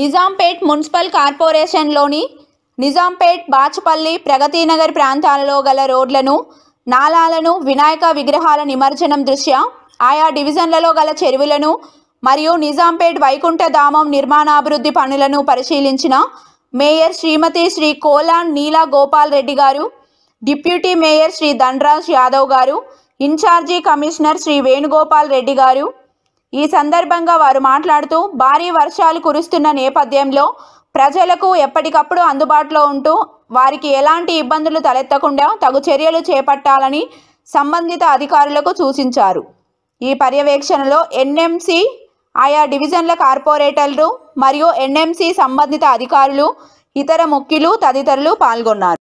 Nizampet municipal కార్పొరేషన్లోని నిజాంపేట్ బాచుపల్లి ప్రగతినగర్ ప్రాంతాలలో గల రోడ్లను నాలాలను వినాయక విగ్రహాల నిమజ్జనం దృష్ట్యా ఆయా డివిజన్లలో గల చెరువులను మరియు నిజాంపేట్ వైకుంఠధామం నిర్మాణాభివృద్ధి పనులను పరిశీలించిన మేయర్ శ్రీమతి శ్రీ కోలాన్ నీలా గోపాల్ రెడ్డి గారు డిప్యూటీ మేయర్ శ్రీ ధనరాజ్ యాదవ్ గారు ఇన్ఛార్జీ కమిషనర్ శ్రీ వేణుగోపాల్ రెడ్డి గారు ఈ సందర్భంగా వారు మాట్లాడుతూ భారీ వర్షాలు కురుస్తున్న నేపథ్యంలో ప్రజలకు ఎప్పటికప్పుడు అందుబాటులో ఉంటూ వారికి ఎలాంటి ఇబ్బందులు తలెత్తకుండా తగు చర్యలు చేపట్టాలని సంబంధిత అధికారులకు సూచించారు ఈ పర్యవేక్షణలో ఎన్ఎంసి ఆయా డివిజన్ల కార్పొరేటర్లు మరియు ఎన్ఎంసి సంబంధిత అధికారులు ఇతర ముఖ్యులు తదితరులు పాల్గొన్నారు